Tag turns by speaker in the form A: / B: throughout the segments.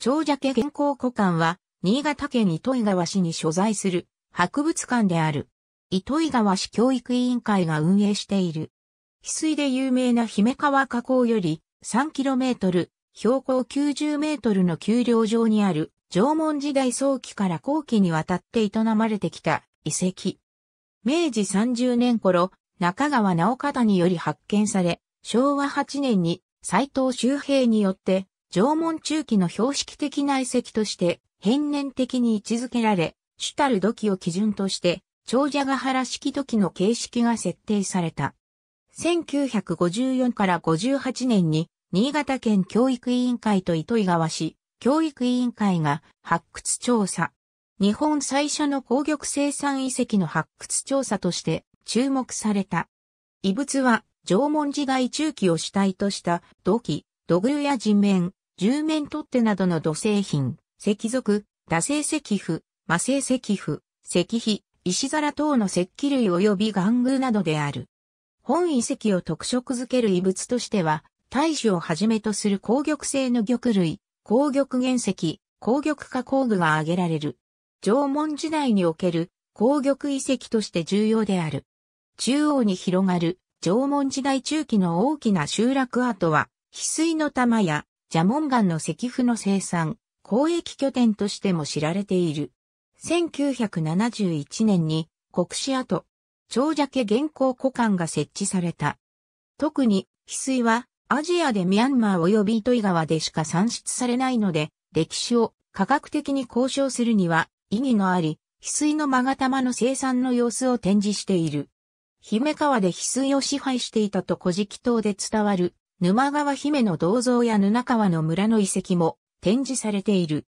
A: 長者家健康古館は、新潟県糸魚川市に所在する博物館である。糸魚川市教育委員会が運営している。翡翠で有名な姫川河口より 3km、標高 90m の丘陵上にある縄文時代早期から後期にわたって営まれてきた遺跡。明治30年頃、中川直方により発見され、昭和8年に斎藤周平によって縄文中期の標識的な遺跡として、変年的に位置づけられ、主たる土器を基準として、長者ヶ原式土器の形式が設定された。1954から58年に、新潟県教育委員会と糸井川市教育委員会が発掘調査。日本最初の鉱玉生産遺跡の発掘調査として注目された。遺物は縄文時代中期を主体とした土器、土偶や人面、1面取っ手などの土製品、石属、打製石符、魔製石符、石碑、石皿等の石器類及び玩具などである。本遺跡を特色づける遺物としては、大種をはじめとする鉱玉製の玉類、鉱玉原石、鉱玉化工具が挙げられる。縄文時代における鉱玉遺跡として重要である。中央に広がる縄文時代中期の大きな集落跡は、翡翠の玉やジャモンガンの石符の生産、交易拠点としても知られている。1971年に国史跡、長者家現行古館が設置された。特に、翡翠はアジアでミャンマー及び糸魚川でしか産出されないので、歴史を科学的に交渉するには意義のあり、翡翠の勾玉の生産の様子を展示している。姫川で翡翠を支配していたと古事記等で伝わる沼川姫の銅像や沼川の村の遺跡も展示されている。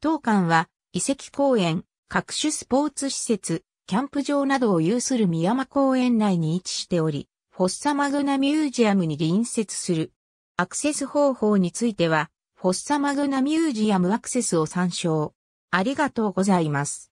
A: 当館は遺跡公園、各種スポーツ施設、キャンプ場などを有する宮山公園内に位置しており、フォッサマグナミュージアムに隣接する。アクセス方法については、フォッサマグナミュージアムアクセスを参照。ありがとうございます。